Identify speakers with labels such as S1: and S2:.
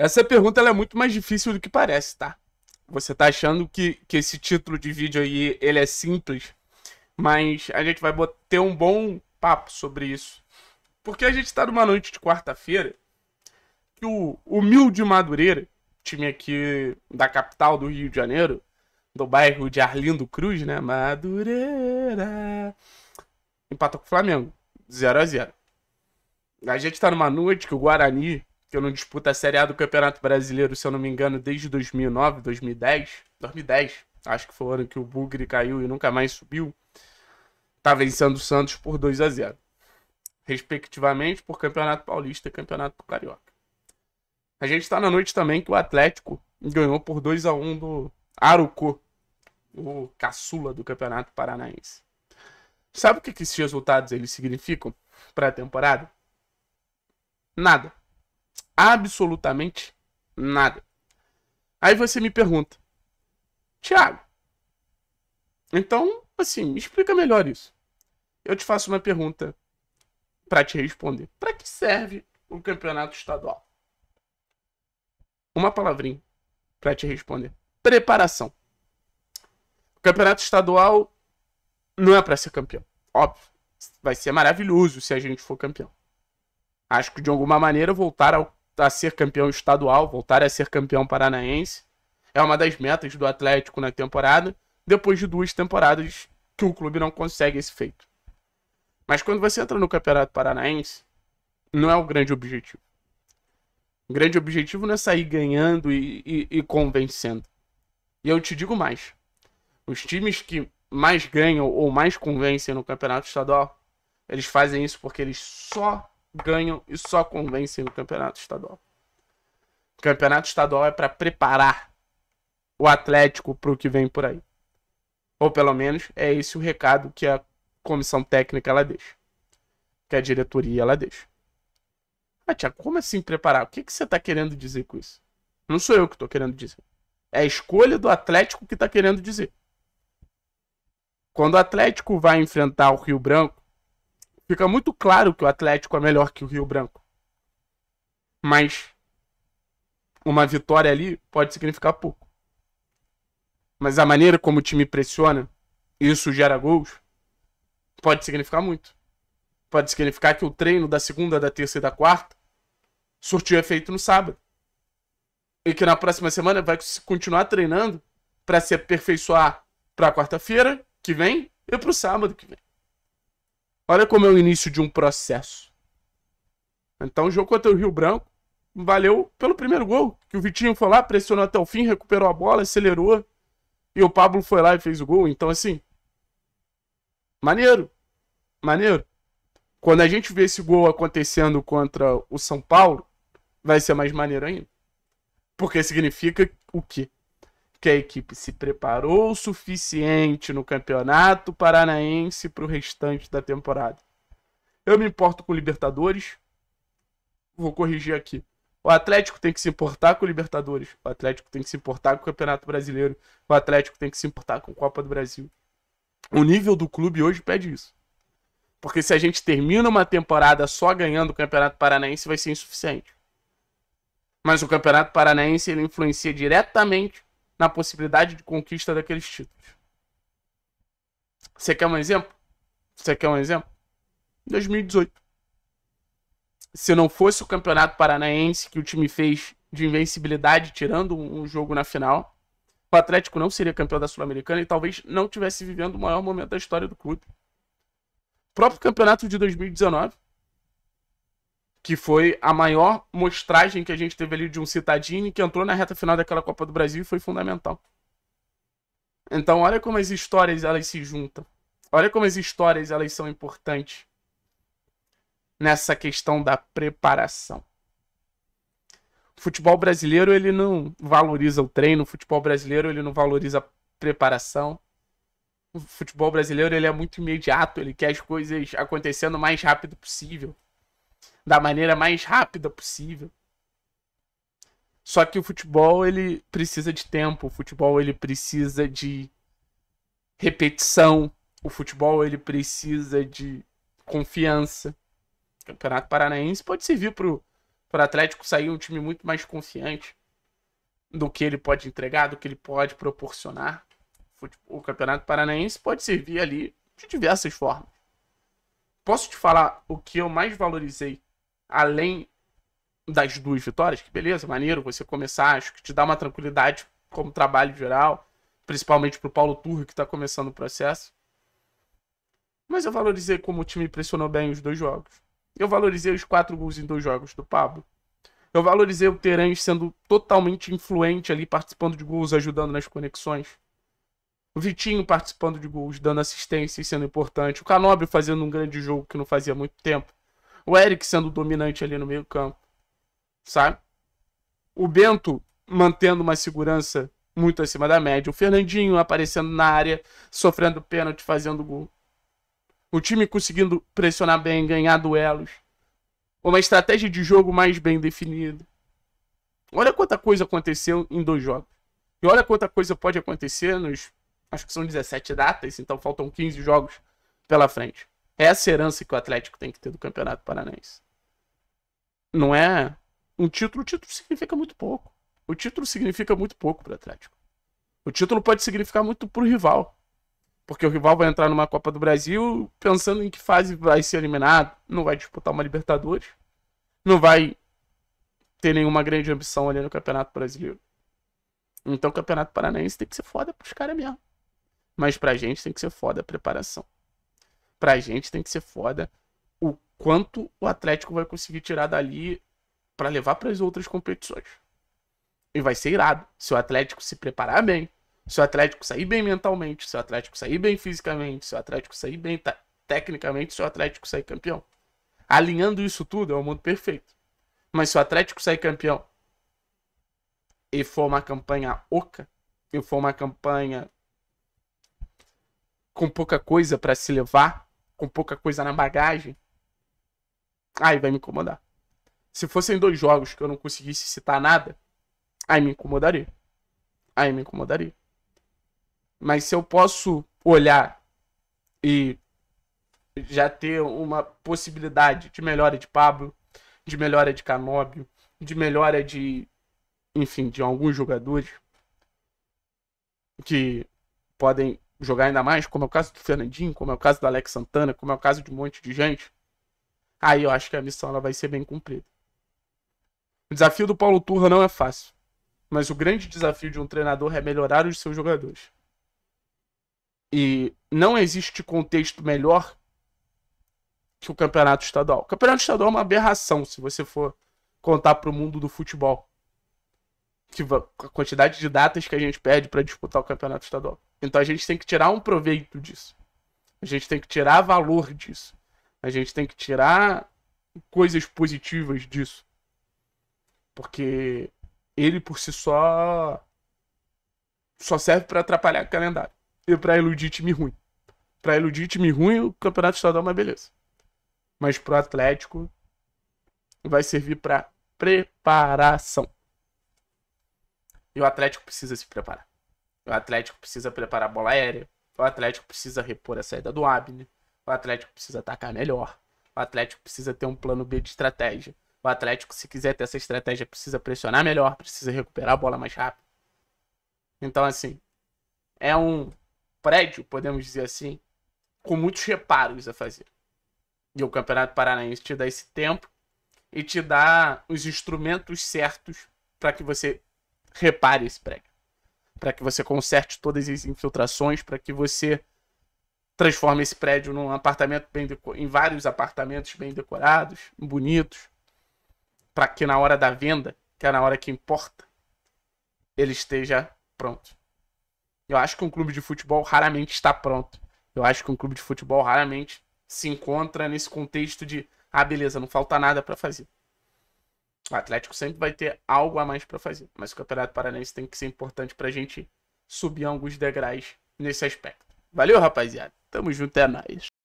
S1: Essa pergunta é muito mais difícil do que parece, tá? Você tá achando que, que esse título de vídeo aí, ele é simples, mas a gente vai ter um bom papo sobre isso. Porque a gente tá numa noite de quarta-feira que o humilde Madureira, time aqui da capital do Rio de Janeiro, do bairro de Arlindo Cruz, né? Madureira. Empatou com o Flamengo. 0 a 0 A gente tá numa noite que o Guarani que não disputa a Série A do Campeonato Brasileiro, se eu não me engano, desde 2009, 2010. 2010, acho que foi o ano que o Bugre caiu e nunca mais subiu. Tá vencendo o Santos por 2 a 0 respectivamente, por Campeonato Paulista e Campeonato Carioca. A gente está na noite também que o Atlético ganhou por 2 a 1 do Aruco, o caçula do Campeonato Paranaense. Sabe o que, que esses resultados eles significam para a temporada? Nada absolutamente nada. Aí você me pergunta, Tiago, então, assim, me explica melhor isso. Eu te faço uma pergunta para te responder. Para que serve o campeonato estadual? Uma palavrinha para te responder. Preparação. O campeonato estadual não é para ser campeão. Óbvio. Vai ser maravilhoso se a gente for campeão. Acho que de alguma maneira voltar ao a ser campeão estadual, voltar a ser campeão paranaense. É uma das metas do Atlético na temporada, depois de duas temporadas que o clube não consegue esse feito. Mas quando você entra no Campeonato Paranaense, não é o grande objetivo. O grande objetivo não é sair ganhando e, e, e convencendo. E eu te digo mais: os times que mais ganham ou mais convencem no Campeonato Estadual, eles fazem isso porque eles só ganham e só convencem no campeonato estadual. O campeonato estadual é para preparar o Atlético para o que vem por aí. Ou pelo menos é esse o recado que a comissão técnica ela deixa, que a diretoria ela deixa. Ah, Tiago, como assim preparar? O que, que você está querendo dizer com isso? Não sou eu que estou querendo dizer. É a escolha do Atlético que está querendo dizer. Quando o Atlético vai enfrentar o Rio Branco, Fica muito claro que o Atlético é melhor que o Rio Branco. Mas uma vitória ali pode significar pouco. Mas a maneira como o time pressiona, isso gera gols, pode significar muito. Pode significar que o treino da segunda, da terça e da quarta surtiu efeito no sábado. E que na próxima semana vai continuar treinando para se aperfeiçoar para quarta-feira que vem e para o sábado que vem. Olha como é o início de um processo. Então, o jogo contra o Rio Branco valeu pelo primeiro gol, que o Vitinho foi lá, pressionou até o fim, recuperou a bola, acelerou, e o Pablo foi lá e fez o gol. Então, assim, maneiro, maneiro. Quando a gente vê esse gol acontecendo contra o São Paulo, vai ser mais maneiro ainda. Porque significa o quê? que a equipe se preparou o suficiente no Campeonato Paranaense para o restante da temporada. Eu me importo com Libertadores. Vou corrigir aqui. O Atlético tem que se importar com Libertadores. O Atlético tem que se importar com o Campeonato Brasileiro. O Atlético tem que se importar com a Copa do Brasil. O nível do clube hoje pede isso. Porque se a gente termina uma temporada só ganhando o Campeonato Paranaense, vai ser insuficiente. Mas o Campeonato Paranaense ele influencia diretamente na possibilidade de conquista daqueles títulos. Você quer um exemplo? Você quer um exemplo? 2018. Se não fosse o Campeonato Paranaense que o time fez de invencibilidade, tirando um jogo na final, o Atlético não seria campeão da Sul-Americana e talvez não tivesse vivendo o maior momento da história do clube. O próprio campeonato de 2019 que foi a maior mostragem que a gente teve ali de um Citadini que entrou na reta final daquela Copa do Brasil e foi fundamental. Então, olha como as histórias elas se juntam. Olha como as histórias elas são importantes nessa questão da preparação. O futebol brasileiro ele não valoriza o treino, o futebol brasileiro ele não valoriza a preparação. O futebol brasileiro ele é muito imediato, ele quer as coisas acontecendo o mais rápido possível da maneira mais rápida possível. Só que o futebol ele precisa de tempo, o futebol ele precisa de repetição, o futebol ele precisa de confiança. O Campeonato Paranaense pode servir para o Atlético sair um time muito mais confiante do que ele pode entregar, do que ele pode proporcionar. O Campeonato Paranaense pode servir ali de diversas formas posso te falar o que eu mais valorizei, além das duas vitórias? Que beleza, maneiro, você começar, acho que te dá uma tranquilidade como trabalho geral, principalmente pro Paulo Turro, que tá começando o processo. Mas eu valorizei como o time pressionou bem os dois jogos. Eu valorizei os quatro gols em dois jogos do Pablo. Eu valorizei o Terãs sendo totalmente influente ali, participando de gols, ajudando nas conexões. O Vitinho participando de gols, dando assistência e sendo importante. O Canobre fazendo um grande jogo que não fazia muito tempo. O Eric sendo dominante ali no meio campo. Sabe? O Bento mantendo uma segurança muito acima da média. O Fernandinho aparecendo na área, sofrendo pênalti, fazendo gol. O time conseguindo pressionar bem, ganhar duelos. Uma estratégia de jogo mais bem definida. Olha quanta coisa aconteceu em dois jogos. E olha quanta coisa pode acontecer nos Acho que são 17 datas, então faltam 15 jogos pela frente. É Essa herança que o Atlético tem que ter do Campeonato Paranaense. Não é um título, o título significa muito pouco. O título significa muito pouco para o Atlético. O título pode significar muito para o rival. Porque o rival vai entrar numa Copa do Brasil pensando em que fase vai ser eliminado. Não vai disputar uma Libertadores. Não vai ter nenhuma grande ambição ali no Campeonato Brasileiro. Então o Campeonato Paranaense tem que ser foda para os caras mesmo. Mas pra gente tem que ser foda a preparação. Pra gente tem que ser foda o quanto o Atlético vai conseguir tirar dali para levar para as outras competições. E vai ser irado se o Atlético se preparar bem, se o Atlético sair bem mentalmente, se o Atlético sair bem fisicamente, se o Atlético sair bem tecnicamente, se o Atlético sair campeão. Alinhando isso tudo é o um mundo perfeito. Mas se o Atlético sair campeão e for uma campanha oca, e for uma campanha com pouca coisa para se levar, com pouca coisa na bagagem, aí vai me incomodar. Se fossem dois jogos que eu não conseguisse citar nada, aí me incomodaria. Aí me incomodaria. Mas se eu posso olhar e já ter uma possibilidade de melhora de Pablo, de melhora de Canóbio, de melhora de, enfim, de alguns jogadores que podem jogar ainda mais, como é o caso do Fernandinho, como é o caso da Alex Santana, como é o caso de um monte de gente, aí eu acho que a missão ela vai ser bem cumprida. O desafio do Paulo Turra não é fácil, mas o grande desafio de um treinador é melhorar os seus jogadores. E não existe contexto melhor que o campeonato estadual. O campeonato estadual é uma aberração se você for contar para o mundo do futebol. Que a quantidade de datas que a gente perde para disputar o campeonato estadual. Então a gente tem que tirar um proveito disso. A gente tem que tirar valor disso. A gente tem que tirar coisas positivas disso. Porque ele por si só só serve para atrapalhar o calendário e para iludir time ruim. Para iludir time ruim, o Campeonato Estadual é uma beleza. Mas pro Atlético vai servir para preparação. E o Atlético precisa se preparar. O Atlético precisa preparar a bola aérea. O Atlético precisa repor a saída do Abner. O Atlético precisa atacar melhor. O Atlético precisa ter um plano B de estratégia. O Atlético, se quiser ter essa estratégia, precisa pressionar melhor, precisa recuperar a bola mais rápido. Então, assim, é um prédio, podemos dizer assim, com muitos reparos a fazer. E o Campeonato Paranaense te dá esse tempo e te dá os instrumentos certos para que você repare esse prédio para que você conserte todas as infiltrações, para que você transforme esse prédio num apartamento bem em vários apartamentos bem decorados, bonitos, para que na hora da venda, que é na hora que importa, ele esteja pronto. Eu acho que um clube de futebol raramente está pronto. Eu acho que um clube de futebol raramente se encontra nesse contexto de ah, beleza, não falta nada para fazer. O Atlético sempre vai ter algo a mais para fazer, mas o Campeonato Paranaense tem que ser importante para a gente subir alguns degraus nesse aspecto. Valeu, rapaziada. Tamo junto, é nóis.